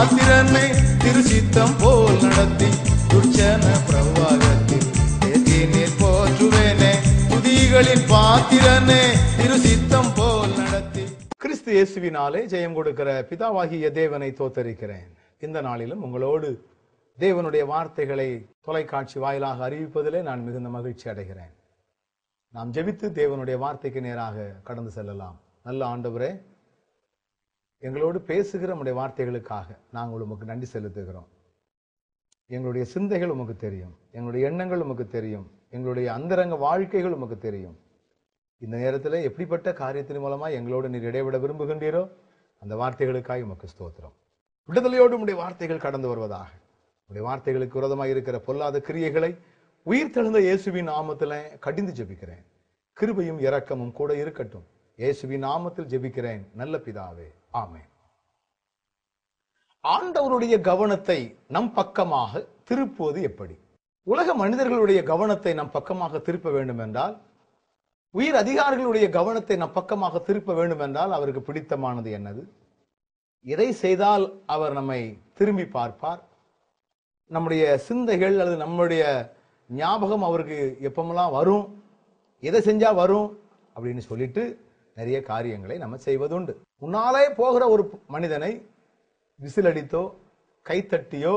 மாத்திரமே திருசித்தம் போல் நடத்தி துர்ச்சன பிரவாகத்தில் நேர் போற்றுவேனே துதிகளின் பாத்திரனே திருசித்தம் போல் நடத்தி கிறிஸ்து இயேசுவினாலே ஜெயம் கொடுக்கிற பிதாவாகிய தேவனை தோத்தரிக்கிறேன் இந்த நாளிலும் உங்களோடு தேவனுடைய வார்த்தைகளை தொலைக்காட்சி வாயிலாக அறிவிப்பதிலே நான் மிகுந்த மகிழ்ச்சி அடைகிறேன் நாம் ஜெபித்து தேவனுடைய வார்த்தைக்கு நேராக கடந்து செல்லலாம் நல்ல ஆண்டவரே எங்களோடு பேசுகிற நம்முடைய வார்த்தைகளுக்காக நாங்கள் உமக்கு நன்றி செலுத்துகிறோம் எங்களுடைய சிந்தைகள் உமக்கு தெரியும் எங்களுடைய எண்ணங்கள் உமக்கு தெரியும் எங்களுடைய அந்தரங்க வாழ்க்கைகள் உமக்கு தெரியும் இந்த நேரத்தில் எப்படிப்பட்ட காரியத்தின் மூலமாக எங்களோடு நீர் இடைவிட விரும்புகின்றீரோ அந்த வார்த்தைகளுக்காக உமக்கு ஸ்தோத்திரம் விடுதலையோடு உடைய வார்த்தைகள் கடந்து வருவதாக உடைய வார்த்தைகளுக்கு விரோதமாக இருக்கிற பொல்லாத கிரியைகளை உயிர் தெழுந்த இயேசுவின் நாமத்தில் கடிந்து ஜபிக்கிறேன் கிருபையும் இரக்கமும் கூட இருக்கட்டும் ஏசுவி நாமத்தில் ஜெபிக்கிறேன் நல்ல பிதாவே ஆமே ஆண்டவருடைய கவனத்தை நம் பக்கமாக திருப்புவது எப்படி உலக மனிதர்களுடைய கவனத்தை நம் பக்கமாக திருப்ப வேண்டும் என்றால் உயிர் அதிகாரிகளுடைய கவனத்தை நம் பக்கமாக திருப்ப வேண்டும் என்றால் அவருக்கு பிடித்தமானது என்னது எதை செய்தால் அவர் நம்மை திரும்பி பார்ப்பார் நம்முடைய சிந்தைகள் அல்லது நம்முடைய ஞாபகம் அவருக்கு எப்பமெல்லாம் வரும் எதை செஞ்சால் வரும் அப்படின்னு சொல்லிட்டு நிறைய காரியங்களை நம்ம செய்வதுண்டு முன்னாலே போகிற ஒரு மனிதனை விசிலடித்தோ கைத்தட்டியோ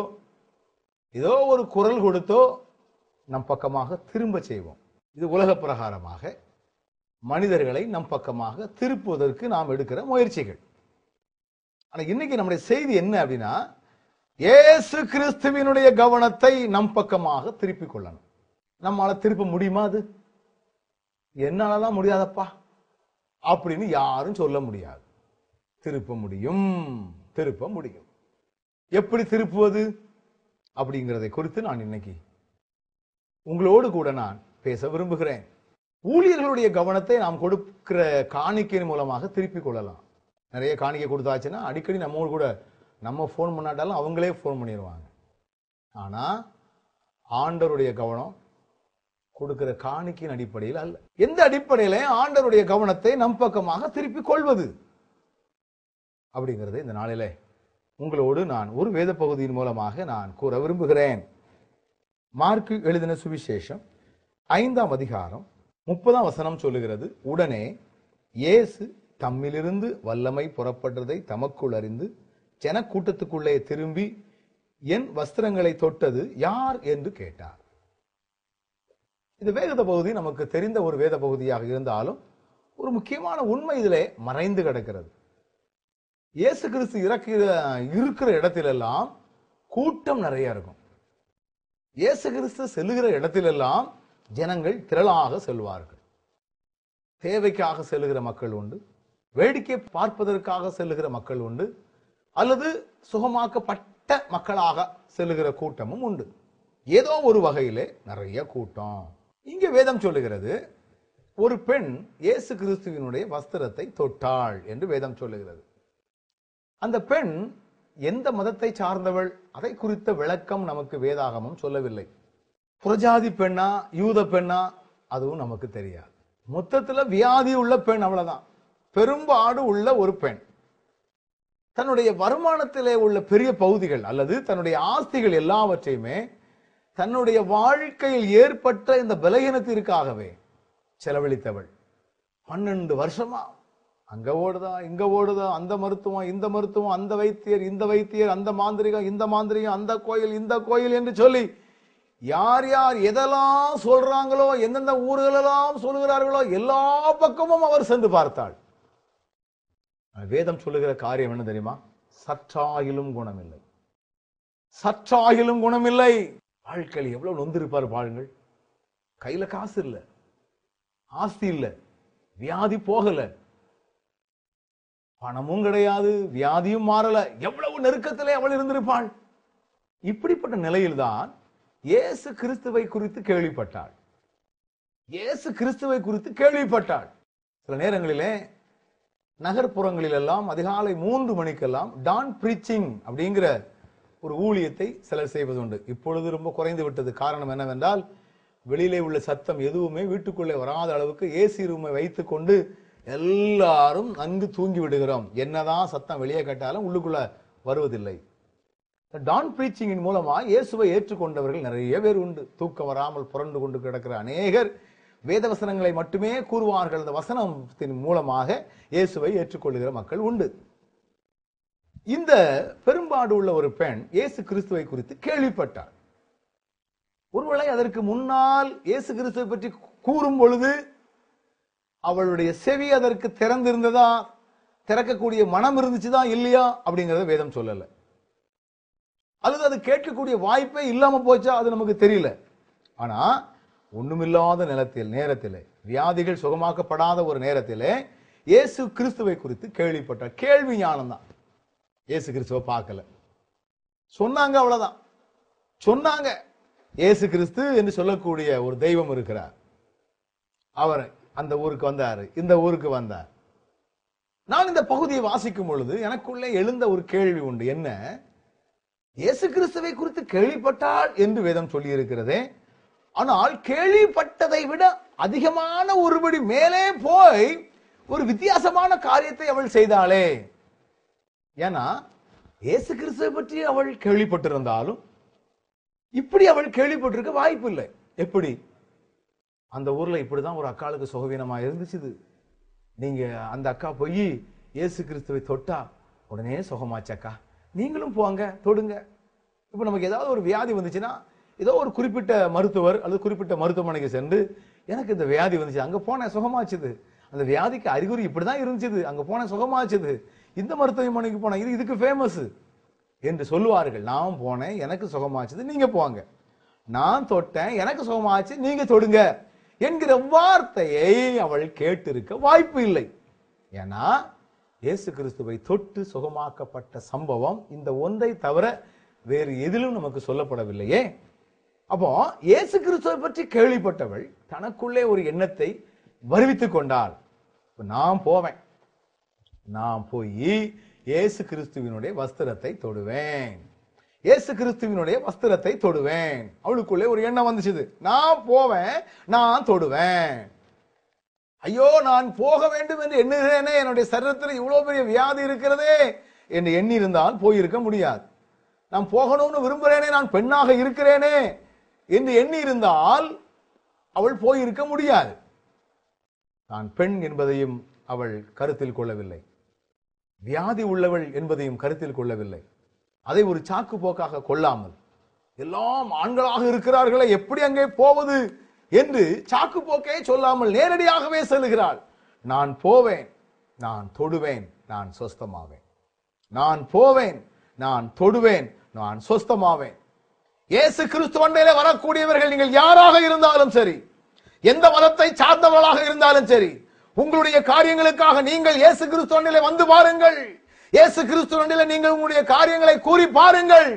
ஏதோ ஒரு குரல் கொடுத்தோ நம் பக்கமாக திரும்ப செய்வோம் இது உலக பிரகாரமாக மனிதர்களை நம் பக்கமாக திருப்புவதற்கு நாம் எடுக்கிற முயற்சிகள் ஆனால் இன்னைக்கு நம்முடைய செய்தி என்ன அப்படின்னா ஏசு கிறிஸ்துவினுடைய கவனத்தை நம் பக்கமாக திருப்பிக் கொள்ளணும் நம்மளால திருப்ப முடியுமா அது என்னாலலாம் முடியாதப்பா அப்படின்னு யாரும் சொல்ல முடியாது திருப்ப முடியும் திருப்ப முடியும் எப்படி திருப்புவது அப்படிங்கிறதை குறித்து நான் இன்னைக்கு உங்களோடு கூட நான் பேச விரும்புகிறேன் ஊழியர்களுடைய கவனத்தை நாம் கொடுக்கிற காணிக்கையின் மூலமாக திருப்பி கொள்ளலாம் நிறைய காணிக்கை கொடுத்தாச்சுன்னா அடிக்கடி நம்ம கூட நம்ம ஃபோன் பண்ணாட்டாலும் அவங்களே ஃபோன் பண்ணிடுவாங்க ஆனால் ஆண்டருடைய கவனம் கொடுக்கிற காணிக்கின் அடிப்படையில் அல்ல எந்த அடிப்படையில ஆண்டருடைய கவனத்தை நம் பக்கமாக திருப்பி கொள்வது அப்படிங்கிறது இந்த நாளில உங்களோடு நான் ஒரு வேத பகுதியின் மூலமாக நான் கூற விரும்புகிறேன் மார்க்கு எழுதின சுவிசேஷம் ஐந்தாம் அதிகாரம் முப்பதாம் வசனம் சொல்லுகிறது உடனே இயேசு தம்மிலிருந்து வல்லமை புறப்படுறதை தமக்குள் அறிந்து ஜனக்கூட்டத்துக்குள்ளே திரும்பி என் வஸ்திரங்களை தொட்டது யார் என்று கேட்டார் இந்த வேத பகுதி நமக்கு தெரிந்த ஒரு வேத பகுதியாக இருந்தாலும் ஒரு முக்கியமான உண்மை இதிலே மறைந்து கிடக்கிறது இயேசு கிறிஸ்து இறக்கிற இருக்கிற இடத்திலெல்லாம் கூட்டம் நிறைய இருக்கும் இயேசு கிறிஸ்து செல்லுகிற இடத்திலெல்லாம் ஜனங்கள் திரளாக செல்வார்கள் தேவைக்காக செல்லுகிற மக்கள் உண்டு வேடிக்கை பார்ப்பதற்காக செல்லுகிற மக்கள் உண்டு அல்லது சுகமாக்கப்பட்ட மக்களாக செல்லுகிற கூட்டமும் உண்டு ஏதோ ஒரு வகையிலே நிறைய கூட்டம் இங்கே வேதம் சொல்லுகிறது ஒரு பெண் இயேசு கிறிஸ்துவினுடைய வஸ்திரத்தை தொட்டாள் என்று வேதம் சொல்லுகிறது அந்த பெண் எந்த மதத்தை சார்ந்தவள் அதை குறித்த விளக்கம் நமக்கு வேதாகமம் சொல்லவில்லை புரஜாதி பெண்ணா யூத பெண்ணா அதுவும் நமக்கு தெரியாது மொத்தத்தில் வியாதி உள்ள பெண் அவ்வளவுதான் பெரும்பாடு உள்ள ஒரு பெண் தன்னுடைய வருமானத்திலே உள்ள பெரிய பகுதிகள் அல்லது தன்னுடைய ஆஸ்திகள் எல்லாவற்றையுமே தன்னுடைய வாழ்க்கையில் ஏற்பட்ட இந்த பலகீனத்திற்காகவே செலவழித்தவள் பன்னெண்டு வருஷமா அங்க ஓடுதா இங்க ஓடுதா அந்த மருத்துவம் இந்த மருத்துவம் அந்த வைத்தியர் இந்த வைத்தியர் அந்த மாந்திரிகம் இந்த மாந்திரிகம் அந்த கோயில் இந்த கோயில் என்று சொல்லி யார் யார் எதெல்லாம் சொல்றாங்களோ எந்தெந்த ஊர்களெல்லாம் சொல்லுகிறார்களோ எல்லா பக்கமும் அவர் சென்று பார்த்தாள் வேதம் சொல்லுகிற காரியம் என்ன தெரியுமா சற்றாயிலும் குணமில்லை சற்றாயிலும் குணமில்லை வாழ்க்கையில் எவ்வளோ நொந்திருப்பார் பாருங்கள் கையில் காசு இல்லை ஆஸ்தி இல்லை வியாதி போகலை பணமும் கிடையாது வியாதியும் மாறல எவ்வளவு நெருக்கத்திலே அவள் இருந்திருப்பாள் இப்படிப்பட்ட நிலையில்தான் இயேசு கிறிஸ்துவை குறித்து கேள்விப்பட்டாள் இயேசு கிறிஸ்துவை குறித்து கேள்விப்பட்டாள் சில நேரங்களிலே நகர்ப்புறங்களிலெல்லாம் அதிகாலை மூன்று மணிக்கெல்லாம் டான் பிரீச்சிங் அப்படிங்கிற ஒரு ஊழியத்தை சிலர் உண்டு இப்பொழுது ரொம்ப குறைந்து விட்டது காரணம் என்னவென்றால் வெளியிலே உள்ள சத்தம் எதுவுமே வீட்டுக்குள்ளே வராத அளவுக்கு ஏசி ரூமை வைத்துக்கொண்டு எல்லாரும் நன்கு தூங்கி விடுகிறோம் என்னதான் சத்தம் வெளியே கேட்டாலும் உள்ளுக்குள்ள வருவதில்லை டான் பிரீச்சிங்கின் மூலமா இயேசுவை ஏற்றுக்கொண்டவர்கள் நிறைய பேர் உண்டு தூக்கம் வராமல் புரண்டு கொண்டு கிடக்கிற அநேகர் வேத வசனங்களை மட்டுமே கூறுவார்கள் அந்த வசனத்தின் மூலமாக இயேசுவை ஏற்றுக்கொள்கிற மக்கள் உண்டு இந்த பெரும்பாடு உள்ள ஒரு பெண் இயேசு கிறிஸ்துவை குறித்து கேள்விப்பட்டார் ஒருவேளை அதற்கு முன்னால் இயேசு கிறிஸ்துவை பற்றி கூறும் பொழுது அவளுடைய செவி அதற்கு திறந்திருந்ததா திறக்கக்கூடிய மனம் இருந்துச்சுதா இல்லையா அப்படிங்கறத வேதம் சொல்லல அல்லது அது கேட்கக்கூடிய வாய்ப்பே இல்லாம போச்சா அது நமக்கு தெரியல ஆனா ஒண்ணுமில்லாத நிலத்தில் நேரத்தில் வியாதிகள் சுகமாக்கப்படாத ஒரு நேரத்திலே இயேசு கிறிஸ்துவை குறித்து கேள்விப்பட்டார் கேள்வி ஞானம் தான் ஏசு கிறிஸ்துவ பார்க்கல சொன்னாங்க அவ்வளவுதான் சொன்னாங்க ஏசு கிறிஸ்து என்று சொல்லக்கூடிய ஒரு தெய்வம் இருக்கிறார் அவர் அந்த ஊருக்கு வந்தார் இந்த ஊருக்கு வந்தார் நான் இந்த பகுதியை வாசிக்கும் பொழுது எனக்குள்ளே எழுந்த ஒரு கேள்வி உண்டு என்ன இயேசு கிறிஸ்துவை குறித்து கேள்விப்பட்டால் என்று வேதம் சொல்லி இருக்கிறதே ஆனால் கேள்விப்பட்டதை விட அதிகமான ஒருபடி மேலே போய் ஒரு வித்தியாசமான காரியத்தை அவள் செய்தாளே ஏன்னா ஏசு கிறிஸ்துவை பற்றி அவள் கேள்விப்பட்டிருந்தாலும் இப்படி அவள் கேள்விப்பட்டிருக்க வாய்ப்பு இல்லை எப்படி அந்த ஊரில் இப்படி தான் ஒரு அக்காளுக்கு சுகவீனமாக இருந்துச்சுது நீங்கள் அந்த அக்கா போய் இயேசு கிறிஸ்துவை தொட்டா உடனே சுகமாச்சக்கா நீங்களும் போங்க தொடுங்க இப்போ நமக்கு ஏதாவது ஒரு வியாதி வந்துச்சுன்னா ஏதோ ஒரு குறிப்பிட்ட மருத்துவர் அல்லது குறிப்பிட்ட மருத்துவமனைக்கு சென்று எனக்கு இந்த வியாதி வந்துச்சு அங்கே போனேன் சுகமாச்சுது அந்த வியாதிக்கு அறிகுறி இப்படி தான் இருந்துச்சுது அங்கே போனேன் சுகமாச்சுது இந்த மருத்துவமனைக்கு போனேன் இது இதுக்கு ஃபேமஸ் என்று சொல்லுவார்கள் நான் போனேன் எனக்கு சுகமாச்சுது நீங்க போங்க நான் தொட்டேன் எனக்கு சுகமாச்சு நீங்க தொடுங்க என்கிற வார்த்தையை அவள் கேட்டிருக்க வாய்ப்பு இல்லை ஏன்னா இயேசு கிறிஸ்துவை தொட்டு சுகமாக்கப்பட்ட சம்பவம் இந்த ஒன்றை தவிர வேறு எதிலும் நமக்கு சொல்லப்படவில்லையே அப்போ இயேசு கிறிஸ்துவை பற்றி கேள்விப்பட்டவள் தனக்குள்ளே ஒரு எண்ணத்தை வருவித்துக் கொண்டாள் நான் போவேன் நான் போய் இயேசு கிறிஸ்துவினுடைய வஸ்திரத்தை தொடுவேன் இயேசு கிறிஸ்துவினுடைய வஸ்திரத்தை தொடுவேன் அவளுக்குள்ளே ஒரு எண்ணம் வந்துச்சுது நான் போவேன் நான் தொடுவேன் ஐயோ நான் போக வேண்டும் என்று எண்ணுகிறேனே என்னுடைய சரீரத்தில் இவ்வளவு பெரிய வியாதி இருக்கிறதே என்று எண்ணி இருந்தால் போயிருக்க முடியாது நான் போகணும்னு விரும்புகிறேனே நான் பெண்ணாக இருக்கிறேனே என்று எண்ணி இருந்தால் அவள் போயிருக்க முடியாது நான் பெண் என்பதையும் அவள் கருத்தில் கொள்ளவில்லை வியாதி உள்ளவள் என்பதையும் கருத்தில் கொள்ளவில்லை அதை ஒரு சாக்கு போக்காக கொள்ளாமல் எல்லாம் ஆண்களாக இருக்கிறார்களே எப்படி அங்கே போவது என்று சாக்கு போக்கே சொல்லாமல் நேரடியாகவே செல்கிறாள் நான் போவேன் நான் தொடுவேன் நான் சொஸ்தமாவேன் நான் போவேன் நான் தொடுவேன் நான் சொஸ்தமாவேன் ஏசு கிறிஸ்து வண்டையில வரக்கூடியவர்கள் நீங்கள் யாராக இருந்தாலும் சரி எந்த மதத்தை சார்ந்தவர்களாக இருந்தாலும் சரி உங்களுடைய காரியங்களுக்காக நீங்கள் இயேசு கிறிஸ்துவனிலே வந்து பாருங்கள் இயேசு கிறிஸ்துவனிலே நீங்கள் உங்களுடைய காரியங்களை கூறி பாருங்கள்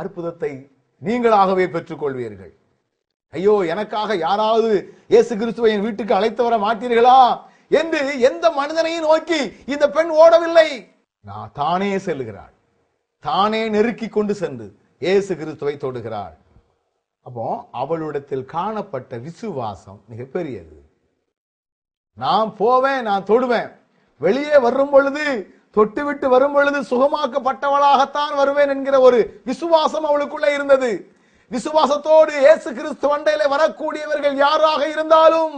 அற்புதத்தை நீங்களாகவே பெற்றுக்கொள்வீர்கள் ஐயோ எனக்காக யாராவது இயேசு கிறிஸ்துவை என் வீட்டுக்கு அழைத்து வர மாட்டீர்களா என்று எந்த மனிதனையும் நோக்கி இந்த பெண் ஓடவில்லை நான் தானே செல்லுகிறாள் தானே நெருக்கி கொண்டு சென்று இயேசு கிறிஸ்துவை தொடுகிறாள் அப்போ அவளுடத்தில் காணப்பட்ட விசுவாசம் மிகப்பெரியது நான் போவேன் நான் தொடுவேன் வெளியே வரும் பொழுது தொட்டு விட்டு வரும் பொழுது சுகமாக்கப்பட்டவளாகத்தான் வருவேன் என்கிற ஒரு விசுவாசம் அவளுக்குள்ள இருந்தது விசுவாசத்தோடு இயேசு கிறிஸ்து வண்டையில வரக்கூடியவர்கள் யாராக இருந்தாலும்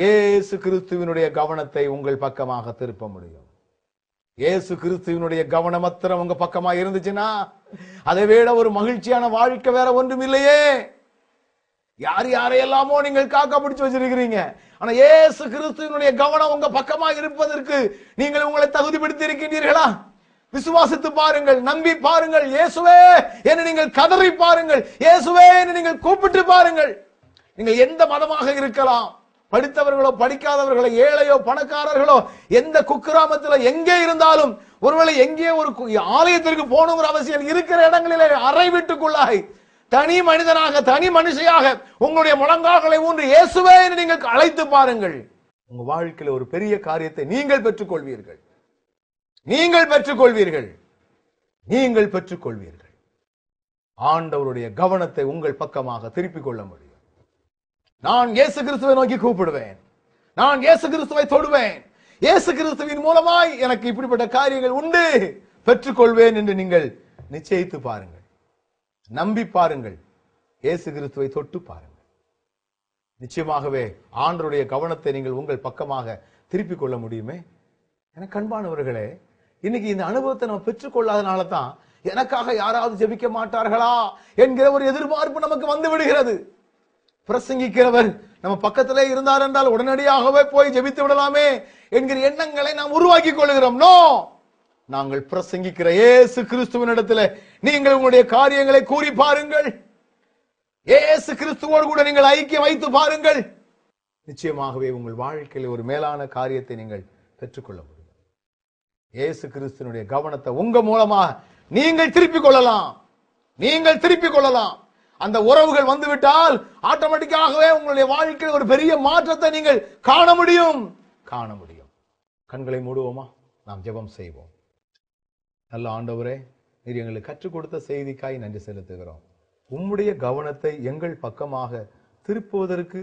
இயேசு கிறிஸ்துவினுடைய கவனத்தை உங்கள் பக்கமாக திருப்ப முடியும் இயேசு கிறிஸ்துவினுடைய கவனம் அத்திரம் உங்க பக்கமா இருந்துச்சுன்னா அதை விட ஒரு மகிழ்ச்சியான வாழ்க்கை வேற ஒன்றும் இல்லையே யார் யாரையெல்லாமோ நீங்கள் காக்கா பிடிச்சு வச்சிருக்கிறீங்க ஆனா ஏசு கிறிஸ்துவனுடைய கவனம் உங்க பக்கமா இருப்பதற்கு நீங்கள் உங்களை தகுதிப்படுத்தி இருக்கின்றீர்களா விசுவாசித்து பாருங்கள் நம்பி பாருங்கள் இயேசுவே என்று நீங்கள் கதறி பாருங்கள் இயேசுவே என்று நீங்கள் கூப்பிட்டு பாருங்கள் நீங்கள் எந்த மதமாக இருக்கலாம் படித்தவர்களோ படிக்காதவர்களோ ஏழையோ பணக்காரர்களோ எந்த குக்கிராமத்தில் எங்கே இருந்தாலும் ஒருவேளை எங்கே ஒரு ஆலயத்திற்கு போகணுங்கிற அவசியம் இருக்கிற இடங்களிலே அறை வீட்டுக்குள்ளாய் தனி மனிதனாக தனி மனுஷையாக உங்களுடைய முழங்கால்களை ஊன்று இயேசுவே என்று நீங்கள் அழைத்து பாருங்கள் உங்க வாழ்க்கையில் ஒரு பெரிய காரியத்தை நீங்கள் பெற்றுக்கொள்வீர்கள் நீங்கள் கொள்வீர்கள் நீங்கள் பெற்றுக்கொள்வீர்கள் ஆண்டவருடைய கவனத்தை உங்கள் பக்கமாக திருப்பிக் கொள்ள முடியும் நான் இயேசு கிறிஸ்துவை நோக்கி கூப்பிடுவேன் நான் இயேசு கிறிஸ்துவை தொடுவேன் இயேசு கிறிஸ்துவின் மூலமாய் எனக்கு இப்படிப்பட்ட காரியங்கள் உண்டு பெற்றுக்கொள்வேன் என்று நீங்கள் நிச்சயித்து பாருங்கள் நம்பி பாருங்கள் இயேசு கிறிஸ்துவை தொட்டு பாருங்கள் நிச்சயமாகவே ஆண்டருடைய கவனத்தை நீங்கள் உங்கள் பக்கமாக திருப்பிக் கொள்ள முடியுமே எனக்கு அன்பானவர்களே இன்னைக்கு இந்த அனுபவத்தை நம்ம பெற்றுக்கொள்ளாதனால தான் எனக்காக யாராவது ஜெபிக்க மாட்டார்களா என்கிற ஒரு எதிர்பார்ப்பு நமக்கு வந்து விடுகிறது பிரசங்கிக்கிறவர் நம்ம பக்கத்திலே இருந்தார் என்றால் உடனடியாகவே போய் ஜெபித்து விடலாமே என்கிற எண்ணங்களை நாம் உருவாக்கி கொள்கிறோம் நோ நாங்கள் பிரசங்கிக்கிற ஏசு கிறிஸ்துவின் இடத்துல நீங்கள் உங்களுடைய காரியங்களை கூறி பாருங்கள் ஏசு கிறிஸ்துவோடு கூட நீங்கள் ஐக்கியம் வைத்து பாருங்கள் நிச்சயமாகவே உங்கள் வாழ்க்கையில் ஒரு மேலான காரியத்தை நீங்கள் பெற்றுக்கொள்ள முடியும் ஏசு கிறிஸ்துனுடைய கவனத்தை உங்க மூலமாக நீங்கள் திருப்பிக் கொள்ளலாம் நீங்கள் திருப்பிக் கொள்ளலாம் அந்த உறவுகள் வந்துவிட்டால் ஆட்டோமேட்டிக்காகவே உங்களுடைய வாழ்க்கையில் ஒரு பெரிய மாற்றத்தை நீங்கள் காண முடியும் காண முடியும் கண்களை மூடுவோமா நாம் ஜெபம் செய்வோம் நல்ல ஆண்டவரே நீர் எங்களுக்கு கற்றுக் கொடுத்த செய்திக்காய் நன்றி செலுத்துகிறோம் உம்முடைய கவனத்தை எங்கள் பக்கமாக திருப்புவதற்கு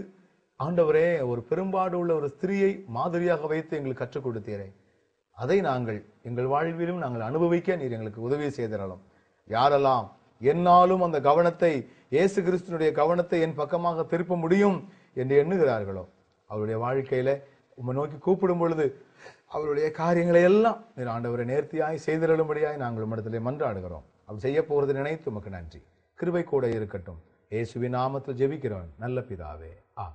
ஆண்டவரே ஒரு பெரும்பாடு உள்ள ஒரு ஸ்திரியை மாதிரியாக வைத்து எங்களுக்கு கற்றுக் கொடுத்தீரே அதை நாங்கள் எங்கள் வாழ்விலும் நாங்கள் அனுபவிக்க நீர் எங்களுக்கு உதவி செய்திடலாம் யாரெல்லாம் என்னாலும் அந்த கவனத்தை இயேசு கிறிஸ்தனுடைய கவனத்தை என் பக்கமாக திருப்ப முடியும் என்று எண்ணுகிறார்களோ அவருடைய வாழ்க்கையில உம்மை நோக்கி கூப்பிடும் பொழுது அவருடைய காரியங்களை எல்லாம் நீர் ஆண்டவரை நேர்த்தியாய் செய்திருளும்படியாய் நாங்கள் மனத்திலே மன்றாடுகிறோம் அவர் செய்ய போகிறது நினைத்து உமக்கு நன்றி கிருபை கூட இருக்கட்டும் இயேசுவின் நாமத்தில் ஜெபிக்கிறோம் நல்ல பிதாவே ஆ